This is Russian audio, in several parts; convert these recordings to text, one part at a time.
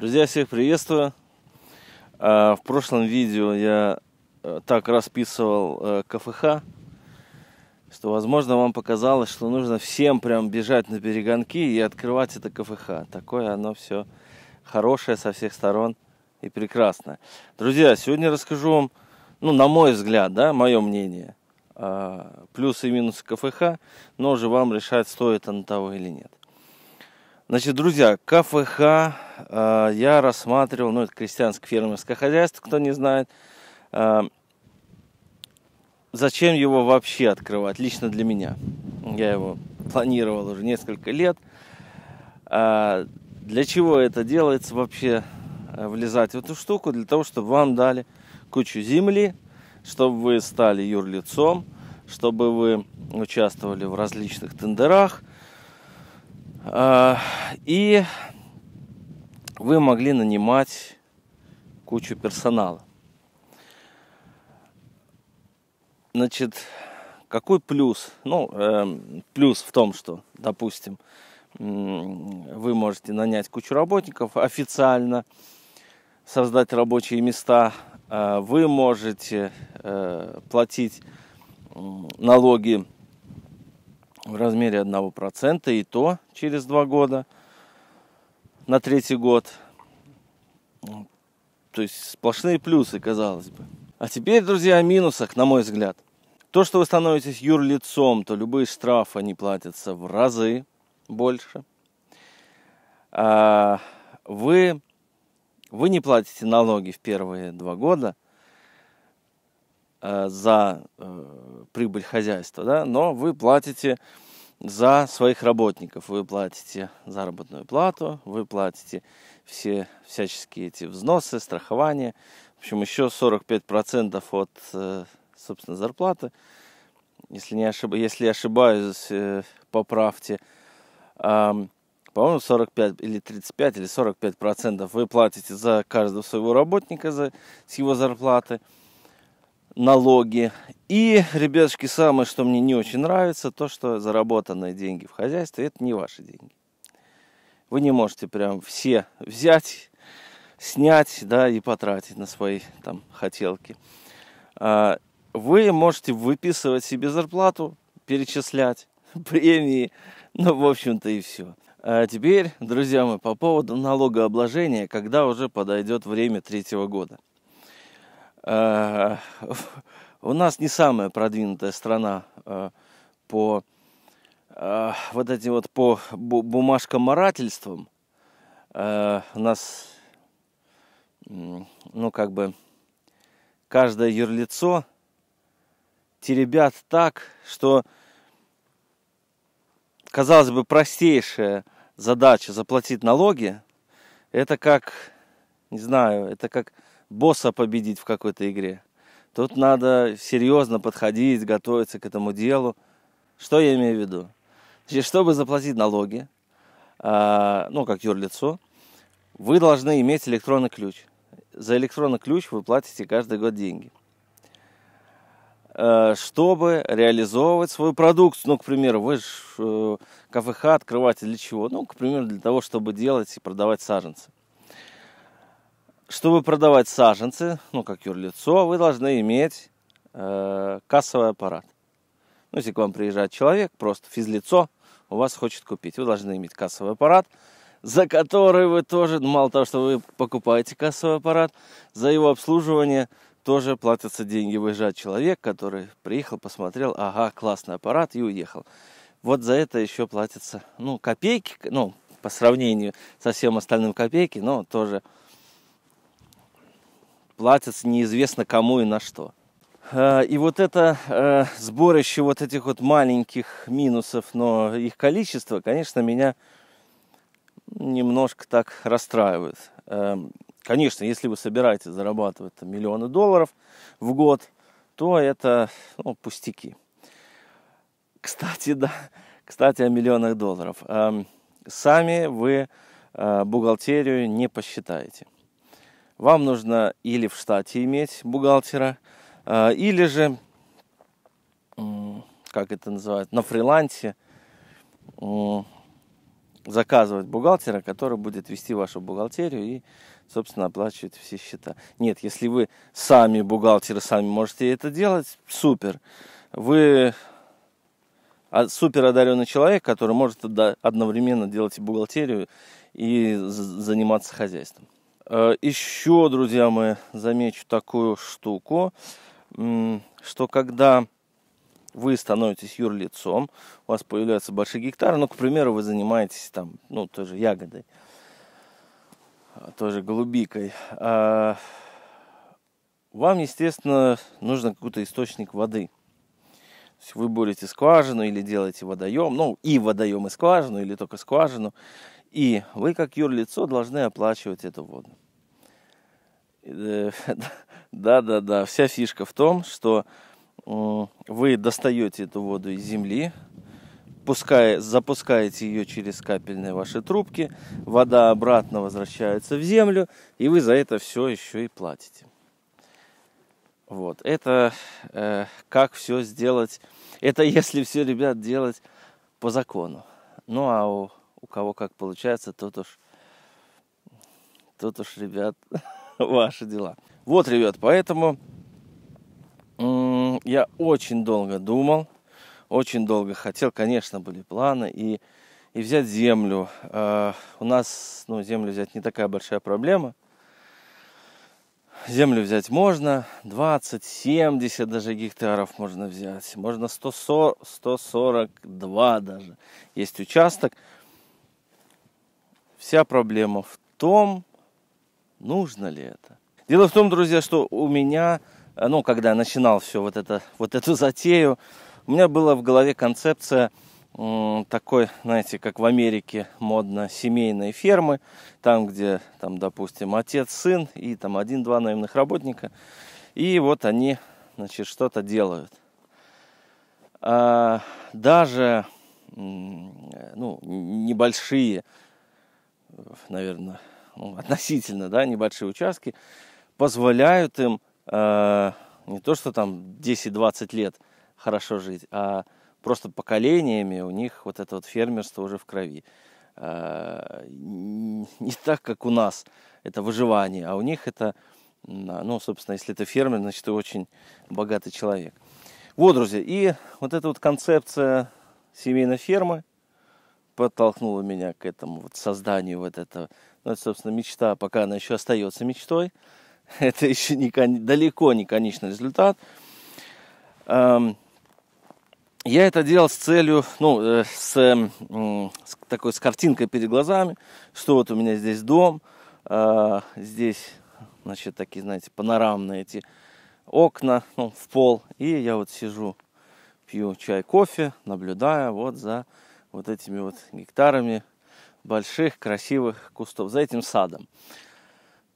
Друзья, всех приветствую. А, в прошлом видео я э, так расписывал э, КФХ, что, возможно, вам показалось, что нужно всем прям бежать на перегонки и открывать это КФХ. Такое оно все хорошее со всех сторон и прекрасное. Друзья, сегодня расскажу вам, ну, на мой взгляд, да, мое мнение, а, плюсы и минусы КФХ, но уже вам решать, стоит оно того или нет. Значит, друзья, КФХ э, я рассматривал, ну, это крестьянское фермерское хозяйство, кто не знает. Э, зачем его вообще открывать, лично для меня? Я его планировал уже несколько лет. Э, для чего это делается вообще, э, влезать в эту штуку? Для того, чтобы вам дали кучу земли, чтобы вы стали юрлицом, чтобы вы участвовали в различных тендерах – а, и вы могли нанимать кучу персонала. Значит, какой плюс? Ну, э, плюс в том, что, допустим, вы можете нанять кучу работников официально, создать рабочие места, э, вы можете э, платить налоги в размере 1%, и то через 2 года, на третий год. То есть сплошные плюсы, казалось бы. А теперь, друзья, о минусах, на мой взгляд. То, что вы становитесь юрлицом, то любые штрафы, они платятся в разы больше. А, вы, вы не платите налоги в первые два года – Э, за э, прибыль хозяйства, да, но вы платите за своих работников. Вы платите заработную плату, вы платите все всяческие эти взносы, страхование. В общем, еще 45% от, э, собственно, зарплаты. Если, не ошиб... Если ошибаюсь, поправьте. По-моему, 45 или 35 или 45 процентов вы платите за каждого своего работника за, с его зарплаты – налоги. И, ребятушки, самое, что мне не очень нравится, то, что заработанные деньги в хозяйстве, это не ваши деньги. Вы не можете прям все взять, снять, да, и потратить на свои там хотелки. А, вы можете выписывать себе зарплату, перечислять премии, ну, в общем-то, и все. А теперь, друзья мои, по поводу налогообложения, когда уже подойдет время третьего года – Э, у нас не самая продвинутая страна э, по э, вот этим вот по бумажкоморательствам. У нас, ну, как бы, каждое юрлицо теребят так, что, казалось бы, простейшая задача заплатить налоги, это как, не знаю, это как босса победить в какой-то игре. Тут надо серьезно подходить, готовиться к этому делу. Что я имею в виду? Значит, чтобы заплатить налоги, э, ну, как юрлицо, вы должны иметь электронный ключ. За электронный ключ вы платите каждый год деньги. Э, чтобы реализовывать свою продукцию, ну, к примеру, вы же э, КФХ открываете для чего? Ну, к примеру, для того, чтобы делать и продавать саженцы. Чтобы продавать саженцы, ну, как юрлицо, вы должны иметь э, кассовый аппарат. Ну, если к вам приезжает человек, просто физлицо, у вас хочет купить, вы должны иметь кассовый аппарат, за который вы тоже, ну, мало того, что вы покупаете кассовый аппарат, за его обслуживание тоже платятся деньги. Выезжает человек, который приехал, посмотрел, ага, классный аппарат и уехал. Вот за это еще платятся, ну, копейки, ну, по сравнению со всем остальным копейки, но тоже платятся неизвестно кому и на что. Э, и вот это э, сборище вот этих вот маленьких минусов, но их количество, конечно, меня немножко так расстраивает. Э, конечно, если вы собираете зарабатывать миллионы долларов в год, то это ну, пустяки. Кстати, да, кстати, о миллионах долларов. Эм, сами вы бухгалтерию не посчитаете вам нужно или в штате иметь бухгалтера, а, или же, как это называют, на фрилансе заказывать бухгалтера, который будет вести вашу бухгалтерию и, собственно, оплачивать все счета. Нет, если вы сами бухгалтеры, сами можете это делать, супер. Вы а, супер одаренный человек, который может одновременно делать и бухгалтерию, и заниматься хозяйством. Э, Еще, друзья мои, замечу такую штуку, что когда вы становитесь юрлицом, у вас появляются большие гектары, ну, к примеру, вы занимаетесь там, ну, тоже ягодой, а, тоже голубикой, а, вам, естественно, нужен какой-то источник воды. вы бурите скважину или делаете водоем, ну, и водоем, и скважину, или только скважину, и вы, как юрлицо, должны оплачивать эту воду. Да-да-да, вся фишка в том, что вы достаете эту воду из земли, пускай, запускаете ее через капельные ваши трубки, вода обратно возвращается в землю, и вы за это все еще и платите. Вот, это э, как все сделать, это если все, ребят, делать по закону. Ну, а у, у кого как получается, тот уж, тот уж, ребят, ваши дела. Вот, ребят, поэтому я очень долго думал, очень долго хотел, конечно, были планы и и взять землю. Э, у нас ну, землю взять не такая большая проблема. Землю взять можно, 20, 70 даже гектаров можно взять, можно 140, 142 даже. Есть участок. Вся проблема в том, Нужно ли это? Дело в том, друзья, что у меня, э, ну, когда я начинал все вот, это, вот эту затею, у меня была в голове концепция м, такой, знаете, как в Америке модно, семейные фермы, там, где, там, допустим, отец, сын и там один-два наемных работника, и вот они, значит, что-то делают. А, даже, м, э, ну, небольшие, э, наверное, ну, относительно да, небольшие участки, позволяют им э, не то что там 10-20 лет хорошо жить, а просто поколениями у них вот это вот фермерство уже в крови. Э, не так, как у нас это выживание, а у них это, а, ну, собственно, если это фермер, значит, ты очень богатый человек. Вот, друзья, и вот эта вот концепция семейной фермы – подтолкнуло меня к этому вот созданию вот этого. Ну, это, собственно, мечта, пока она еще остается мечтой. Это еще не кон... далеко не конечный результат. Эм, я это делал с целью, ну, э, с, э, с такой с картинкой перед глазами, что вот у меня здесь дом, э, здесь, значит, такие, знаете, панорамные эти окна ну, в пол, и я вот сижу, пью чай, кофе, наблюдая вот за вот этими вот гектарами больших, красивых кустов, за этим садом,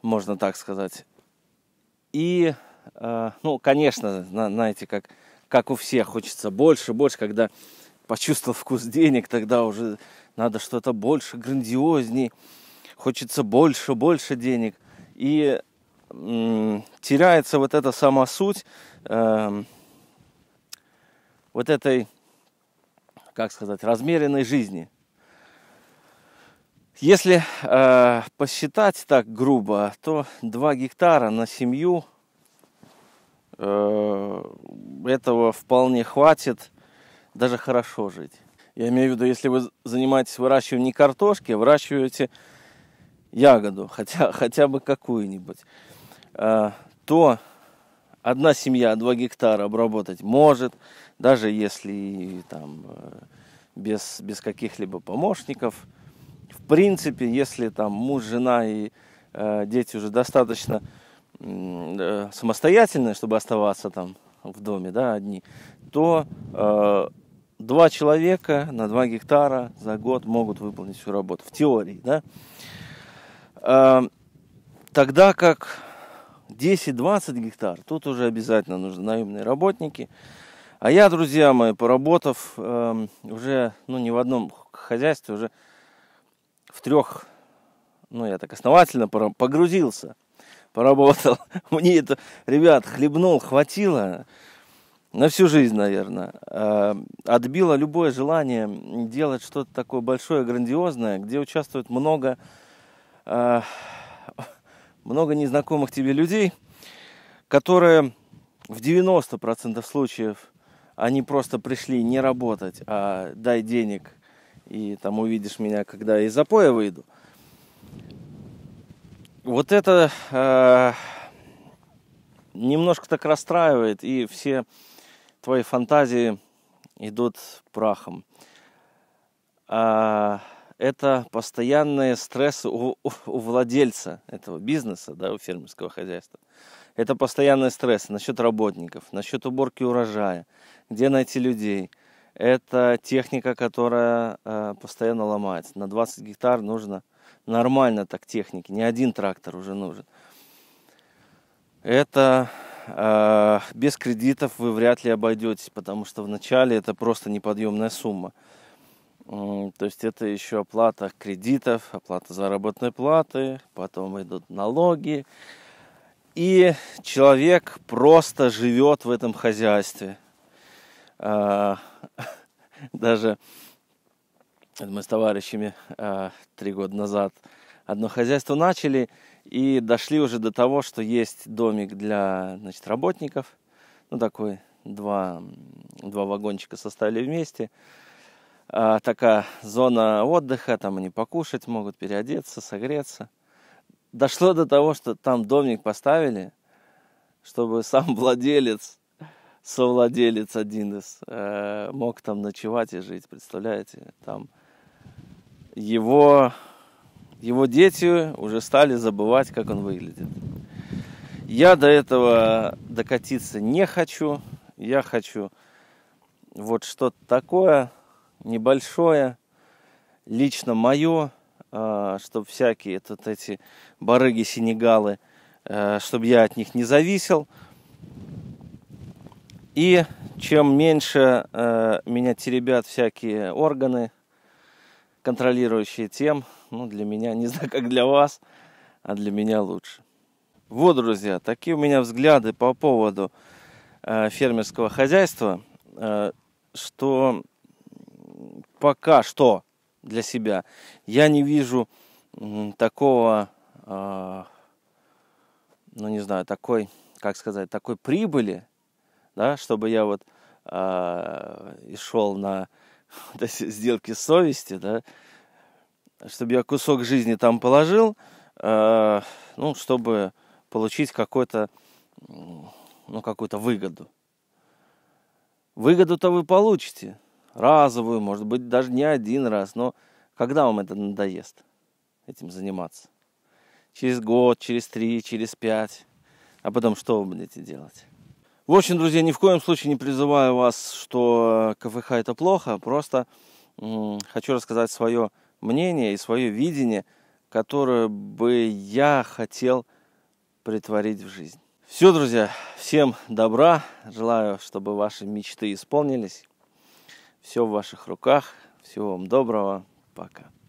можно так сказать. И, э, ну, конечно, на, знаете, как, как у всех, хочется больше, больше, когда почувствовал вкус денег, тогда уже надо что-то больше, грандиозней, хочется больше, больше денег. И э, теряется вот эта сама суть э, вот этой как сказать, размеренной жизни. Если э, посчитать так грубо, то 2 гектара на семью э, этого вполне хватит, даже хорошо жить. Я имею в виду, если вы занимаетесь выращиванием не картошки, а выращиваете ягоду, хотя, хотя бы какую-нибудь, э, то одна семья 2 гектара обработать может, даже если там э, без, без каких-либо помощников. В принципе, если там муж, жена и э, дети уже достаточно э, самостоятельные, чтобы оставаться там в доме, да, одни, то э, два человека на два гектара за год могут выполнить всю работу. В теории, да. Э, тогда как 10-20 гектар, тут уже обязательно нужны наемные работники – а я, друзья мои, поработав э, уже, ну, не в одном хозяйстве, уже в трех, ну, я так основательно погрузился, поработал. Мне это, ребят, хлебнул, хватило на всю жизнь, наверное. Эм, отбило любое желание делать что-то такое большое, грандиозное, где участвует много, э, много незнакомых тебе людей, которые в 90% случаев – они просто пришли не работать, а дай денег, и там увидишь меня, когда из запоя выйду. Вот это э, немножко так расстраивает, и все твои фантазии идут прахом. А, это постоянные стрессы у, у, у владельца этого бизнеса, да, у фермерского хозяйства. Это постоянные стрессы насчет работников, насчет уборки урожая, где найти людей. Это техника, которая э, постоянно ломается. На 20 гектар нужно нормально так техники, не один трактор уже нужен. Это э, без кредитов вы вряд ли обойдетесь, потому что вначале это просто неподъемная сумма. То есть это еще оплата кредитов, оплата заработной платы, потом идут налоги. И человек просто живет в этом хозяйстве. А, даже мы с товарищами а, три года назад одно хозяйство начали и дошли уже до того, что есть домик для значит, работников. Ну, такой, два, два вагончика составили вместе – а, такая зона отдыха, там они покушать могут, переодеться, согреться. Дошло до того, что там домик поставили, чтобы сам владелец, совладелец один из, э, мог там ночевать и жить, представляете? Там его, его дети уже стали забывать, как он выглядит. Я до этого докатиться не хочу. Я хочу вот что-то такое, небольшое, лично мое, а, чтобы всякие тут эти барыги-сенегалы, э, чтобы я от них не зависел. И чем меньше э, меня теребят всякие органы, контролирующие тем, ну, для меня, не знаю, как для вас, а для меня лучше. Вот, друзья, такие у меня взгляды по поводу э, фермерского хозяйства, э, что пока что для себя я не вижу такого, а, ну не знаю, такой, как сказать, такой прибыли, да, чтобы я вот а, и шел на сделки совести, да, чтобы я кусок жизни там положил, а, ну, чтобы получить какой то ну, какую-то выгоду. Выгоду-то вы получите, разовую, может быть, даже не один раз, но когда вам это надоест этим заниматься? Через год, через три, через пять. А потом что вы будете делать? В общем, друзья, ни в коем случае не призываю вас, что КФХ это плохо. Просто хочу рассказать свое мнение и свое видение, которое бы я хотел притворить в жизнь. Все, друзья, всем добра. Желаю, чтобы ваши мечты исполнились. Все в ваших руках. Всего вам доброго. Пока.